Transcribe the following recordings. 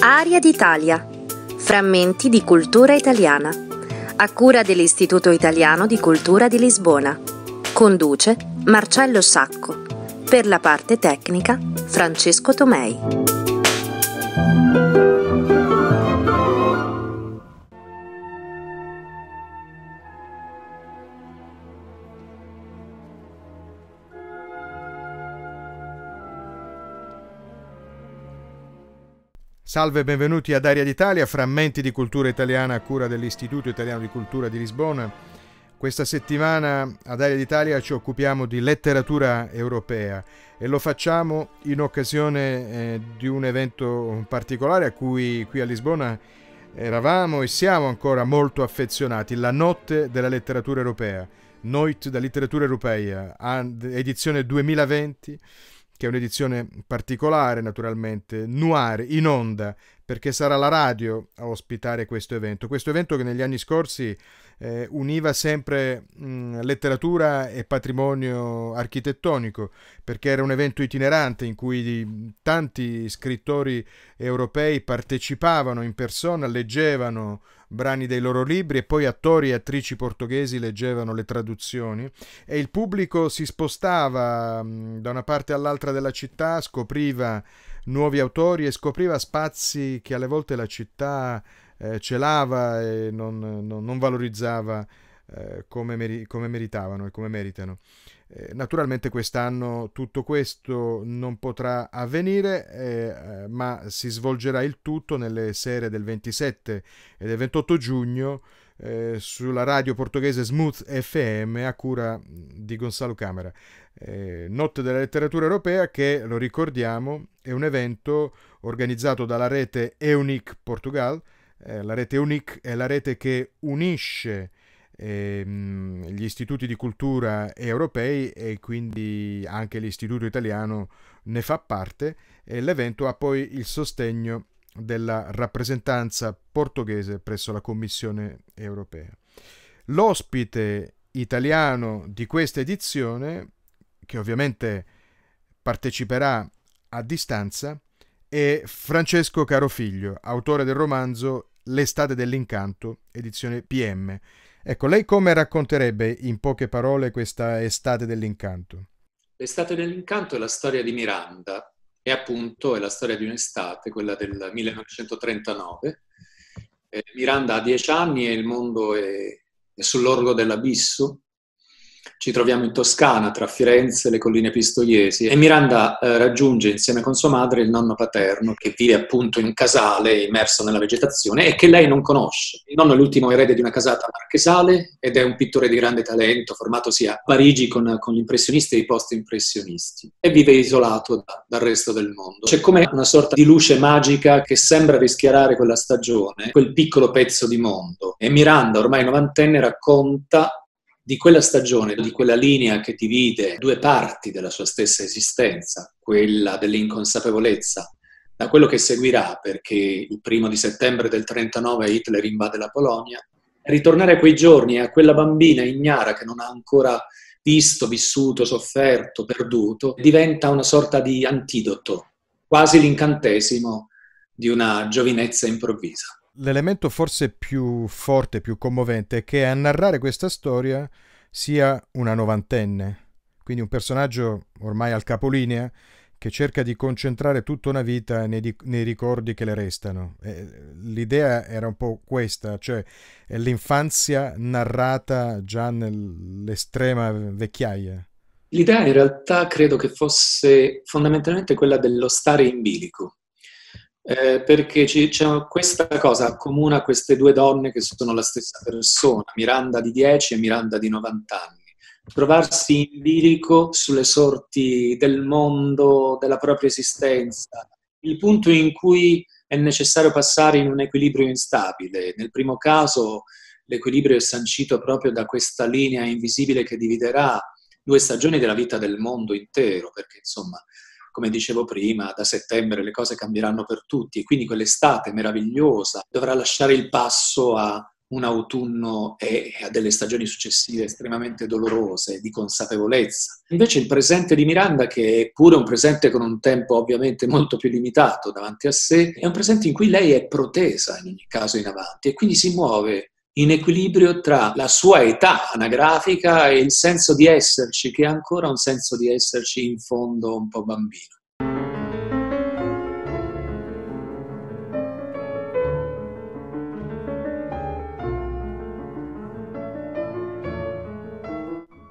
Aria d'Italia. Frammenti di cultura italiana. A cura dell'Istituto Italiano di Cultura di Lisbona. Conduce Marcello Sacco. Per la parte tecnica Francesco Tomei. Salve e benvenuti ad Aria d'Italia, frammenti di cultura italiana a cura dell'Istituto Italiano di Cultura di Lisbona. Questa settimana ad Aria d'Italia ci occupiamo di letteratura europea e lo facciamo in occasione eh, di un evento particolare a cui qui a Lisbona eravamo e siamo ancora molto affezionati, la Notte della Letteratura Europea, Noit da Letteratura Europea, edizione 2020 che è un'edizione particolare naturalmente, Noir in onda, perché sarà la radio a ospitare questo evento. Questo evento che negli anni scorsi eh, univa sempre mh, letteratura e patrimonio architettonico, perché era un evento itinerante in cui tanti scrittori europei partecipavano in persona, leggevano brani dei loro libri e poi attori e attrici portoghesi leggevano le traduzioni e il pubblico si spostava mh, da una parte all'altra della città, scopriva nuovi autori e scopriva spazi che alle volte la città eh, celava e non, non, non valorizzava eh, come, meri- come, meritavano e come meritano. Eh, naturalmente quest'anno tutto questo non potrà avvenire, eh, eh, ma si svolgerà il tutto nelle sere del 27 e del 28 giugno eh, sulla radio portoghese Smooth FM a cura di Gonzalo Camera. Eh, Notte della letteratura europea che, lo ricordiamo, è un evento organizzato dalla rete Eunic Portugal eh, la rete UNIC è la rete che unisce ehm, gli istituti di cultura europei e quindi anche l'istituto italiano ne fa parte e l'evento ha poi il sostegno della rappresentanza portoghese presso la Commissione europea. L'ospite italiano di questa edizione, che ovviamente parteciperà a distanza, è Francesco Carofiglio, autore del romanzo L'estate dell'incanto, edizione PM. Ecco, lei come racconterebbe in poche parole questa estate dell'incanto? L'estate dell'incanto è la storia di Miranda e appunto è la storia di un'estate, quella del 1939. Eh, Miranda ha dieci anni e il mondo è, è sull'orlo dell'abisso ci troviamo in Toscana, tra Firenze e le colline pistoiesi, e Miranda eh, raggiunge insieme con sua madre il nonno paterno, che vive appunto in casale immerso nella vegetazione e che lei non conosce. Il nonno è l'ultimo erede di una casata marchesale ed è un pittore di grande talento, formatosi a Parigi con, con gli impressionisti e i post-impressionisti, e vive isolato da, dal resto del mondo. C'è come una sorta di luce magica che sembra rischiarare quella stagione, quel piccolo pezzo di mondo. E Miranda, ormai novantenne, racconta di quella stagione, di quella linea che divide due parti della sua stessa esistenza, quella dell'inconsapevolezza, da quello che seguirà, perché il primo di settembre del 39 Hitler invade la Polonia, ritornare a quei giorni, a quella bambina ignara che non ha ancora visto, vissuto, sofferto, perduto, diventa una sorta di antidoto, quasi l'incantesimo di una giovinezza improvvisa l'elemento forse più forte, più commovente è che a narrare questa storia sia una novantenne, quindi un personaggio ormai al capolinea che cerca di concentrare tutta una vita nei, nei ricordi che le restano. Eh, l'idea era un po' questa, cioè l'infanzia narrata già nell'estrema vecchiaia. L'idea in realtà credo che fosse fondamentalmente quella dello stare in bilico, eh, perché c'è questa cosa accomuna queste due donne che sono la stessa persona, Miranda di 10 e Miranda di 90 anni. Trovarsi in lirico sulle sorti del mondo, della propria esistenza, il punto in cui è necessario passare in un equilibrio instabile. Nel primo caso l'equilibrio è sancito proprio da questa linea invisibile che dividerà due stagioni della vita del mondo intero, perché insomma come dicevo prima, da settembre le cose cambieranno per tutti e quindi quell'estate meravigliosa dovrà lasciare il passo a un autunno e a delle stagioni successive estremamente dolorose, di consapevolezza. Invece il presente di Miranda, che è pure un presente con un tempo ovviamente molto più limitato davanti a sé, è un presente in cui lei è protesa in ogni caso in avanti e quindi si muove in equilibrio tra la sua età anagrafica e il senso di esserci, che è ancora un senso di esserci in fondo un po' bambino.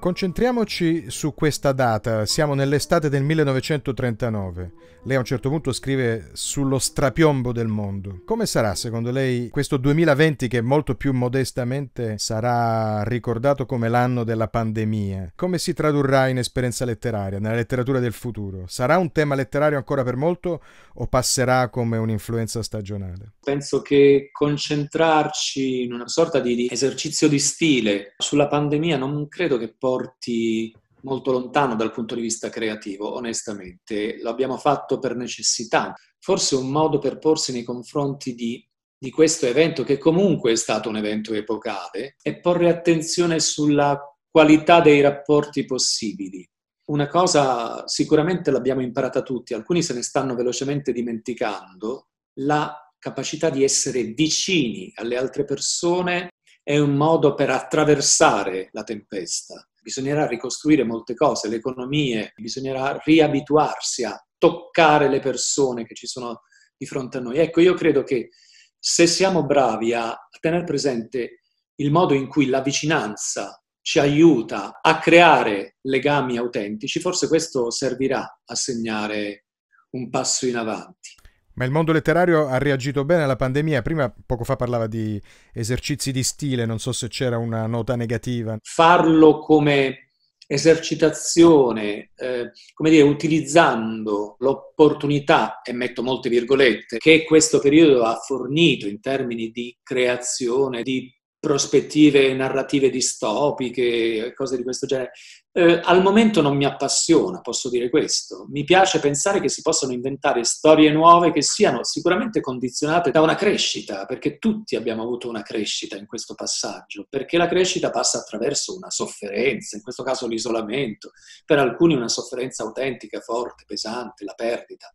Concentriamoci su questa data, siamo nell'estate del 1939. Lei a un certo punto scrive sullo strapiombo del mondo. Come sarà secondo lei questo 2020 che molto più modestamente sarà ricordato come l'anno della pandemia? Come si tradurrà in esperienza letteraria, nella letteratura del futuro? Sarà un tema letterario ancora per molto o passerà come un'influenza stagionale? Penso che concentrarci in una sorta di esercizio di stile sulla pandemia non credo che possa porti molto lontano dal punto di vista creativo, onestamente. Lo abbiamo fatto per necessità. Forse un modo per porsi nei confronti di, di questo evento, che comunque è stato un evento epocale, è porre attenzione sulla qualità dei rapporti possibili. Una cosa sicuramente l'abbiamo imparata tutti, alcuni se ne stanno velocemente dimenticando, la capacità di essere vicini alle altre persone è un modo per attraversare la tempesta bisognerà ricostruire molte cose, le economie, bisognerà riabituarsi a toccare le persone che ci sono di fronte a noi. Ecco, io credo che se siamo bravi a tenere presente il modo in cui la vicinanza ci aiuta a creare legami autentici, forse questo servirà a segnare un passo in avanti. Ma il mondo letterario ha reagito bene alla pandemia. Prima, poco fa, parlava di esercizi di stile, non so se c'era una nota negativa. Farlo come esercitazione, eh, come dire, utilizzando l'opportunità, e metto molte virgolette, che questo periodo ha fornito in termini di creazione, di prospettive narrative distopiche, cose di questo genere. Eh, al momento non mi appassiona, posso dire questo. Mi piace pensare che si possano inventare storie nuove che siano sicuramente condizionate da una crescita, perché tutti abbiamo avuto una crescita in questo passaggio, perché la crescita passa attraverso una sofferenza, in questo caso l'isolamento, per alcuni una sofferenza autentica, forte, pesante, la perdita.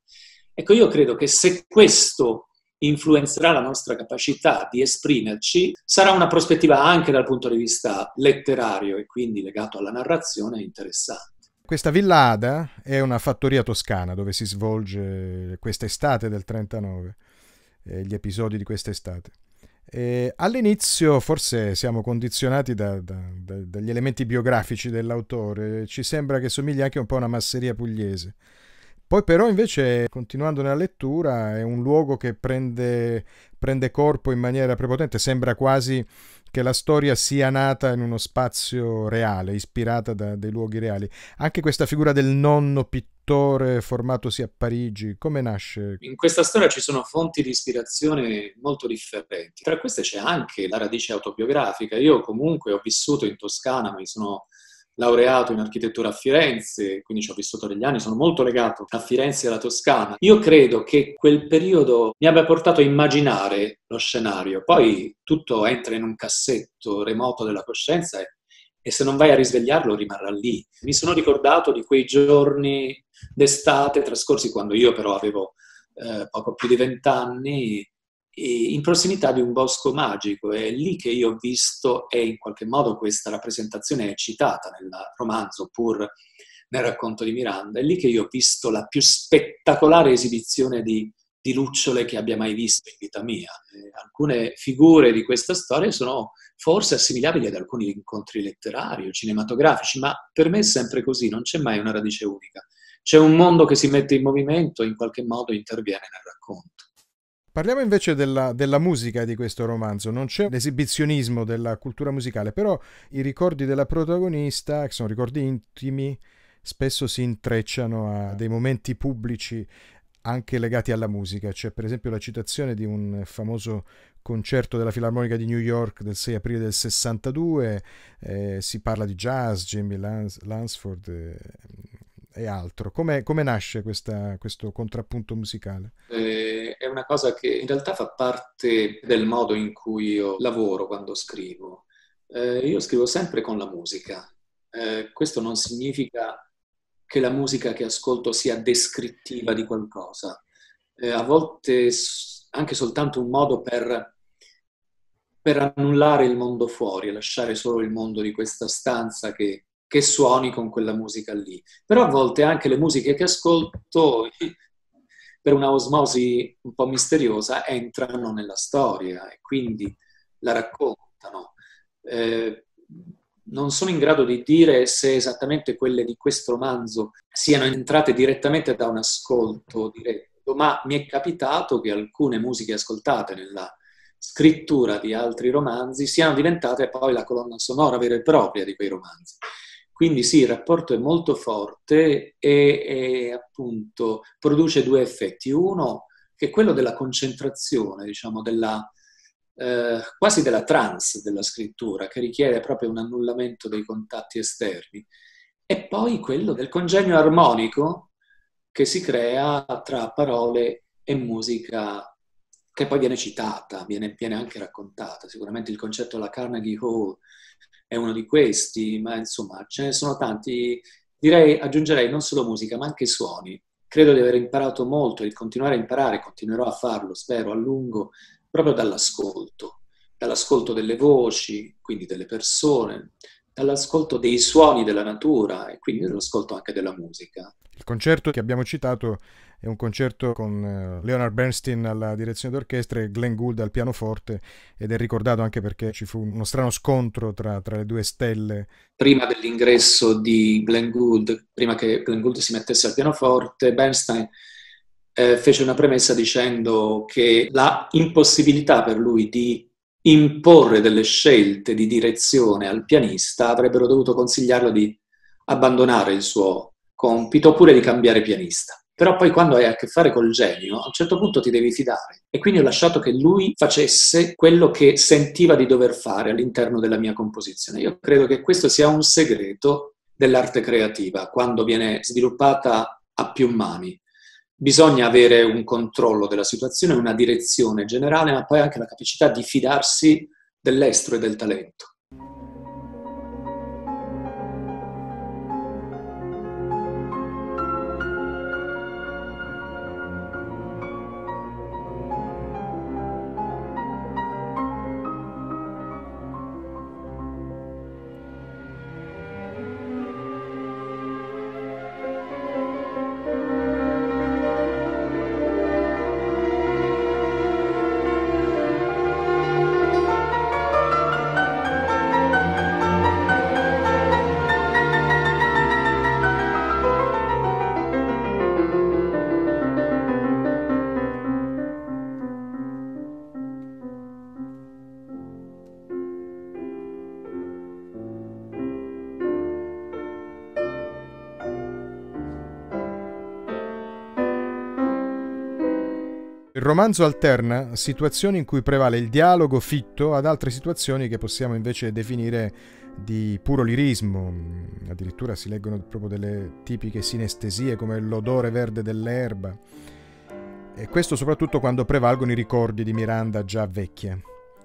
Ecco, io credo che se questo influenzerà la nostra capacità di esprimerci, sarà una prospettiva anche dal punto di vista letterario e quindi legato alla narrazione interessante. Questa Villa Ada è una fattoria toscana dove si svolge quest'estate del 39, eh, gli episodi di quest'estate. Eh, all'inizio forse siamo condizionati da, da, da, dagli elementi biografici dell'autore, ci sembra che somigli anche un po' a una masseria pugliese poi però invece, continuando nella lettura, è un luogo che prende, prende, corpo in maniera prepotente, sembra quasi che la storia sia nata in uno spazio reale, ispirata da dei luoghi reali. Anche questa figura del nonno pittore formatosi a Parigi, come nasce? In questa storia ci sono fonti di ispirazione molto differenti, tra queste c'è anche la radice autobiografica. Io comunque ho vissuto in Toscana, mi sono laureato in architettura a Firenze, quindi ci ho vissuto degli anni, sono molto legato a Firenze e alla Toscana. Io credo che quel periodo mi abbia portato a immaginare lo scenario, poi tutto entra in un cassetto remoto della coscienza e, e se non vai a risvegliarlo rimarrà lì. Mi sono ricordato di quei giorni d'estate trascorsi quando io però avevo eh, poco più di vent'anni in prossimità di un bosco magico. È lì che io ho visto, e in qualche modo questa rappresentazione è citata nel romanzo, pur nel racconto di Miranda, è lì che io ho visto la più spettacolare esibizione di, di lucciole che abbia mai visto in vita mia. Eh, alcune figure di questa storia sono forse assimilabili ad alcuni incontri letterari o cinematografici, ma per me è sempre così, non c'è mai una radice unica. C'è un mondo che si mette in movimento e in qualche modo interviene nel racconto. Parliamo invece della, della, musica di questo romanzo, non c'è l'esibizionismo della cultura musicale, però i ricordi della protagonista, che sono ricordi intimi, spesso si intrecciano a dei momenti pubblici anche legati alla musica. C'è per esempio la citazione di un famoso concerto della Filarmonica di New York del 6 aprile del 62, eh, si parla di jazz, Jimmy Lans- Lansford, eh, e altro. Come, come nasce questa, questo contrappunto musicale? Eh, è una cosa che in realtà fa parte del modo in cui io lavoro quando scrivo. Eh, io scrivo sempre con la musica. Eh, questo non significa che la musica che ascolto sia descrittiva di qualcosa. Eh, a volte anche soltanto un modo per per annullare il mondo fuori, lasciare solo il mondo di questa stanza che che suoni con quella musica lì. Però a volte anche le musiche che ascolto, per una osmosi un po' misteriosa, entrano nella storia e quindi la raccontano. Eh, non sono in grado di dire se esattamente quelle di questo romanzo siano entrate direttamente da un ascolto diretto, ma mi è capitato che alcune musiche ascoltate nella scrittura di altri romanzi siano diventate poi la colonna sonora vera e propria di quei romanzi. Quindi sì, il rapporto è molto forte e, e appunto produce due effetti. Uno, che è quello della concentrazione, diciamo, della, eh, quasi della trance della scrittura, che richiede proprio un annullamento dei contatti esterni, e poi quello del congegno armonico che si crea tra parole e musica che poi viene citata, viene, viene anche raccontata. Sicuramente il concetto della Carnegie Hall è uno di questi, ma insomma ce ne sono tanti. Direi, aggiungerei non solo musica, ma anche suoni. Credo di aver imparato molto e di continuare a imparare, continuerò a farlo, spero, a lungo, proprio dall'ascolto, dall'ascolto delle voci, quindi delle persone, dall'ascolto dei suoni della natura e quindi dall'ascolto anche della musica. Il concerto che abbiamo citato è un concerto con eh, Leonard Bernstein alla direzione d'orchestra e Glenn Gould al pianoforte ed è ricordato anche perché ci fu uno strano scontro tra, tra le due stelle. Prima dell'ingresso di Glenn Gould, prima che Glenn Gould si mettesse al pianoforte, Bernstein eh, fece una premessa dicendo che la impossibilità per lui di imporre delle scelte di direzione al pianista, avrebbero dovuto consigliarlo di abbandonare il suo compito oppure di cambiare pianista. Però poi quando hai a che fare col genio, a un certo punto ti devi fidare. E quindi ho lasciato che lui facesse quello che sentiva di dover fare all'interno della mia composizione. Io credo che questo sia un segreto dell'arte creativa, quando viene sviluppata a più mani bisogna avere un controllo della situazione, una direzione generale, ma poi anche la capacità di fidarsi dell'estro e del talento. romanzo alterna situazioni in cui prevale il dialogo fitto ad altre situazioni che possiamo invece definire di puro lirismo. Addirittura si leggono proprio delle tipiche sinestesie come l'odore verde dell'erba. E questo soprattutto quando prevalgono i ricordi di Miranda già vecchia.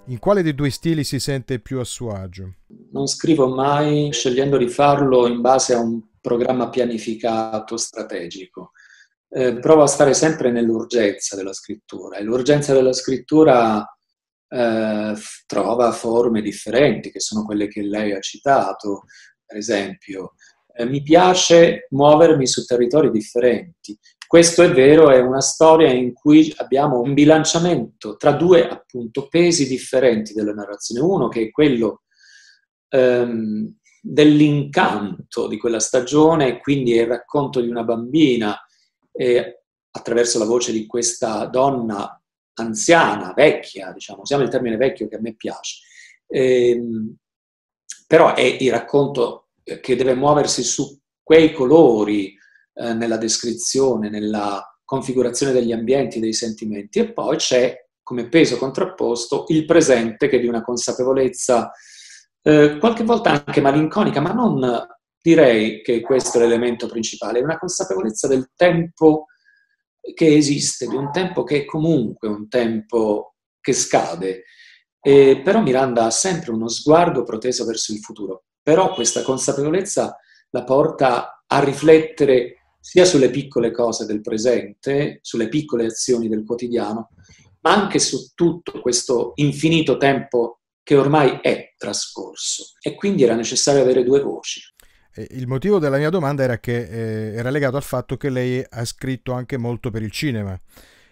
In quale dei due stili si sente più a suo agio? Non scrivo mai scegliendo di farlo in base a un programma pianificato, strategico eh, provo a stare sempre nell'urgenza della scrittura e l'urgenza della scrittura eh, trova forme differenti, che sono quelle che lei ha citato, per esempio. Eh, mi piace muovermi su territori differenti. Questo è vero, è una storia in cui abbiamo un bilanciamento tra due appunto pesi differenti della narrazione. Uno che è quello ehm, dell'incanto di quella stagione, quindi è il racconto di una bambina e attraverso la voce di questa donna anziana, vecchia, diciamo, usiamo il termine vecchio che a me piace, ehm, però è il racconto eh, che deve muoversi su quei colori eh, nella descrizione, nella configurazione degli ambienti, dei sentimenti e poi c'è come peso contrapposto il presente che di una consapevolezza eh, qualche volta anche malinconica, ma non Direi che questo è l'elemento principale, una consapevolezza del tempo che esiste, di un tempo che è comunque un tempo che scade. E, però Miranda ha sempre uno sguardo proteso verso il futuro, però questa consapevolezza la porta a riflettere sia sulle piccole cose del presente, sulle piccole azioni del quotidiano, ma anche su tutto questo infinito tempo che ormai è trascorso. E quindi era necessario avere due voci il motivo della mia domanda era che eh, era legato al fatto che lei ha scritto anche molto per il cinema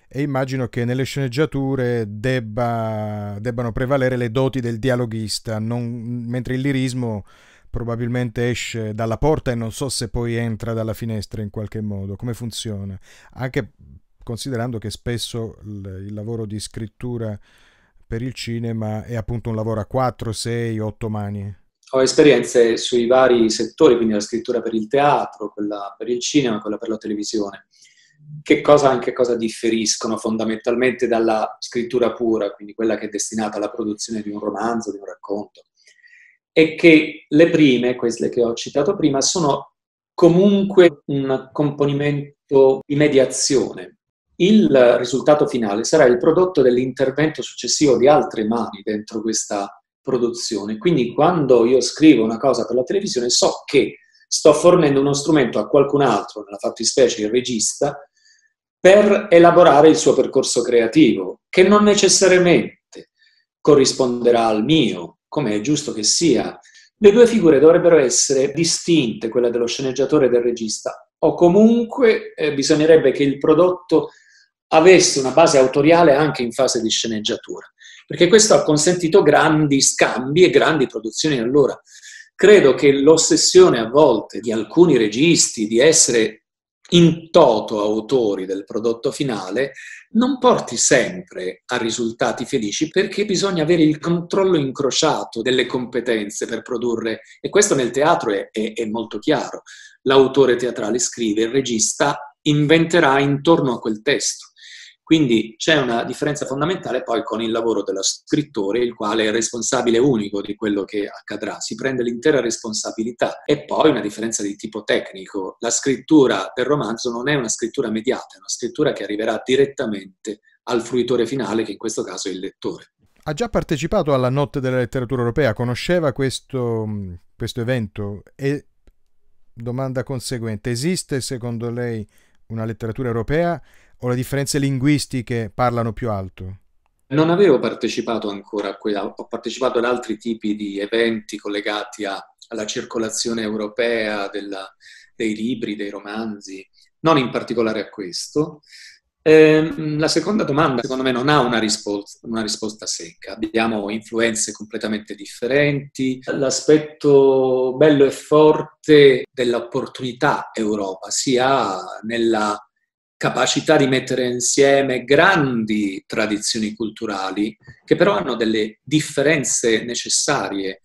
e immagino che nelle sceneggiature debba, debbano prevalere le doti del dialoghista, non, mentre il lirismo probabilmente esce dalla porta e non so se poi entra dalla finestra in qualche modo, come funziona, anche considerando che spesso il, il lavoro di scrittura per il cinema è appunto un lavoro a 4, 6, 8 mani ho esperienze sui vari settori, quindi la scrittura per il teatro, quella per il cinema, quella per la televisione. Che cosa, in che cosa differiscono fondamentalmente dalla scrittura pura, quindi quella che è destinata alla produzione di un romanzo, di un racconto? È che le prime, queste che ho citato prima, sono comunque un componimento di mediazione. Il risultato finale sarà il prodotto dell'intervento successivo di altre mani dentro questa produzione. Quindi quando io scrivo una cosa per la televisione so che sto fornendo uno strumento a qualcun altro, nella fattispecie il regista, per elaborare il suo percorso creativo, che non necessariamente corrisponderà al mio, come è giusto che sia. Le due figure dovrebbero essere distinte, quella dello sceneggiatore e del regista, o comunque eh, bisognerebbe che il prodotto avesse una base autoriale anche in fase di sceneggiatura perché questo ha consentito grandi scambi e grandi produzioni allora. Credo che l'ossessione a volte di alcuni registi di essere in toto autori del prodotto finale non porti sempre a risultati felici perché bisogna avere il controllo incrociato delle competenze per produrre e questo nel teatro è, è, è molto chiaro. L'autore teatrale scrive, il regista inventerà intorno a quel testo quindi c'è una differenza fondamentale poi con il lavoro dello scrittore, il quale è responsabile unico di quello che accadrà, si prende l'intera responsabilità. E poi una differenza di tipo tecnico, la scrittura del romanzo non è una scrittura mediata, è una scrittura che arriverà direttamente al fruitore finale, che in questo caso è il lettore. Ha già partecipato alla Notte della Letteratura Europea, conosceva questo, mm, questo evento e domanda conseguente, esiste secondo lei una letteratura europea? o le differenze linguistiche parlano più alto? Non avevo partecipato ancora a quella, ho partecipato ad altri tipi di eventi collegati a, alla circolazione europea della, dei libri, dei romanzi, non in particolare a questo. Eh, la seconda domanda, secondo me, non ha una risposta, una risposta secca. Abbiamo influenze completamente differenti. L'aspetto bello e forte dell'opportunità Europa sia nella capacità di mettere insieme grandi tradizioni culturali che però hanno delle differenze necessarie.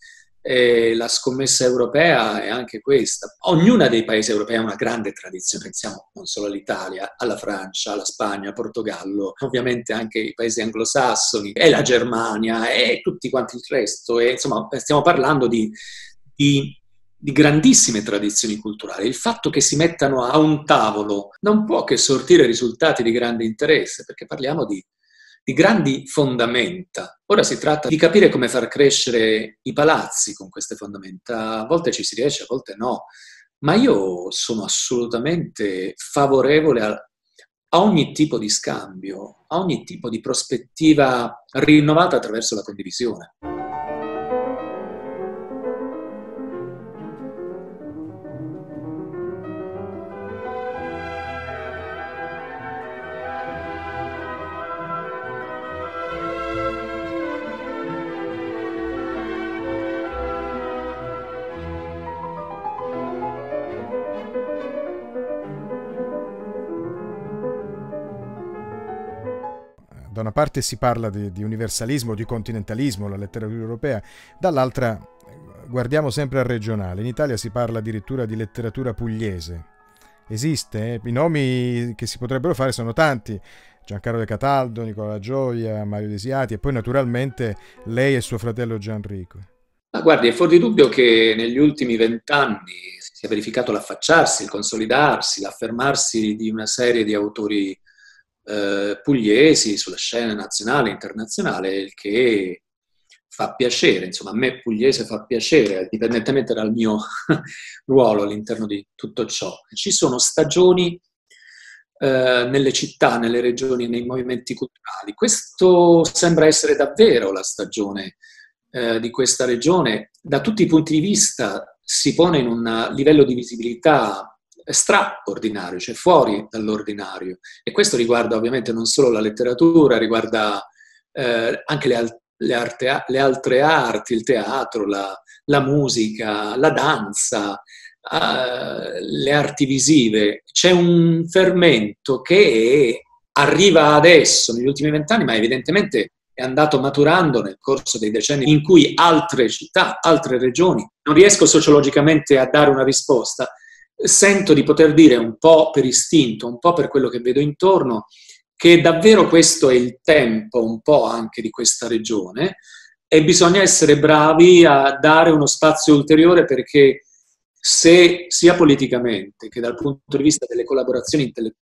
E la scommessa europea è anche questa. Ognuna dei paesi europei ha una grande tradizione, pensiamo non solo all'Italia, alla Francia, alla Spagna, al Portogallo, ovviamente anche i paesi anglosassoni, e la Germania, e tutti quanti il resto. E, insomma, stiamo parlando di, di di grandissime tradizioni culturali. Il fatto che si mettano a un tavolo non può che sortire risultati di grande interesse, perché parliamo di, di grandi fondamenta. Ora si tratta di capire come far crescere i palazzi con queste fondamenta. A volte ci si riesce, a volte no. Ma io sono assolutamente favorevole a, a ogni tipo di scambio, a ogni tipo di prospettiva rinnovata attraverso la condivisione. da una parte si parla di, di universalismo, di continentalismo, la letteratura europea, dall'altra guardiamo sempre al regionale. In Italia si parla addirittura di letteratura pugliese. Esiste, eh? i nomi che si potrebbero fare sono tanti. Giancarlo De Cataldo, Nicola Gioia, Mario Desiati e poi naturalmente lei e suo fratello Gianrico. Ma guardi, è fuori dubbio che negli ultimi vent'anni si è verificato l'affacciarsi, il consolidarsi, l'affermarsi di una serie di autori eh, pugliesi sulla scena nazionale e internazionale, il che fa piacere, insomma a me pugliese fa piacere, indipendentemente dal mio ruolo all'interno di tutto ciò. Ci sono stagioni eh, nelle città, nelle regioni, nei movimenti culturali. Questo sembra essere davvero la stagione eh, di questa regione. Da tutti i punti di vista si pone in un livello di visibilità straordinario, cioè fuori dall'ordinario. E questo riguarda ovviamente non solo la letteratura, riguarda eh, anche le, al- le, arte- le, altre arti, il teatro, la, la musica, la danza, eh, le arti visive. C'è un fermento che arriva adesso, negli ultimi vent'anni, ma evidentemente è andato maturando nel corso dei decenni in cui altre città, altre regioni, non riesco sociologicamente a dare una risposta, sento di poter dire un po' per istinto, un po' per quello che vedo intorno, che davvero questo è il tempo un po' anche di questa regione e bisogna essere bravi a dare uno spazio ulteriore perché se sia politicamente che dal punto di vista delle collaborazioni intellettuali,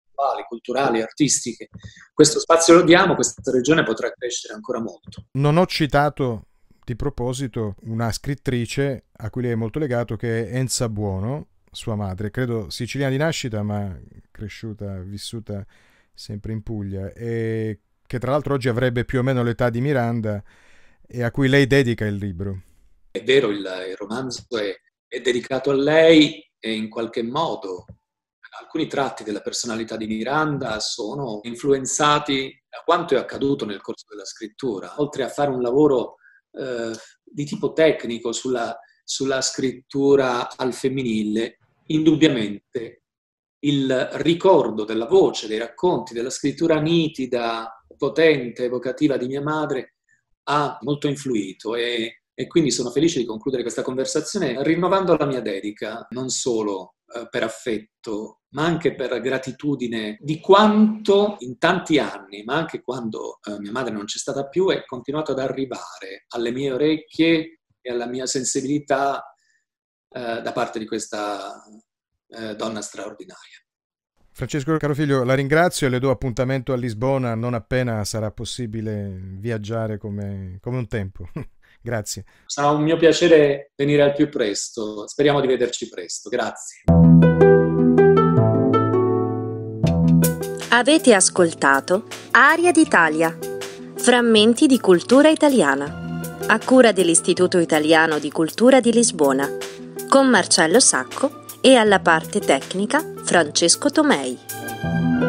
culturali, artistiche, questo spazio lo diamo, questa regione potrà crescere ancora molto. Non ho citato di proposito una scrittrice a cui lei è molto legato che è Enza Buono, sua madre, credo siciliana di nascita ma cresciuta, vissuta sempre in Puglia e che tra l'altro oggi avrebbe più o meno l'età di Miranda e a cui lei dedica il libro. È vero, il, il romanzo è, è, dedicato a lei e in qualche modo alcuni tratti della personalità di Miranda sono influenzati da quanto è accaduto nel corso della scrittura, oltre a fare un lavoro eh, di tipo tecnico sulla, sulla scrittura al femminile, indubbiamente il ricordo della voce, dei racconti, della scrittura nitida, potente, evocativa di mia madre ha molto influito e, e quindi sono felice di concludere questa conversazione rinnovando la mia dedica, non solo eh, per affetto, ma anche per gratitudine di quanto in tanti anni, ma anche quando eh, mia madre non c'è stata più, è continuato ad arrivare alle mie orecchie e alla mia sensibilità eh, da parte di questa eh, donna straordinaria. Francesco Carofiglio, la ringrazio e le do appuntamento a Lisbona non appena sarà possibile viaggiare come, come un tempo. Grazie. Sarà un mio piacere venire al più presto. Speriamo di vederci presto. Grazie. Avete ascoltato Aria d'Italia, frammenti di cultura italiana, a cura dell'Istituto Italiano di Cultura di Lisbona con Marcello Sacco e alla parte tecnica Francesco Tomei.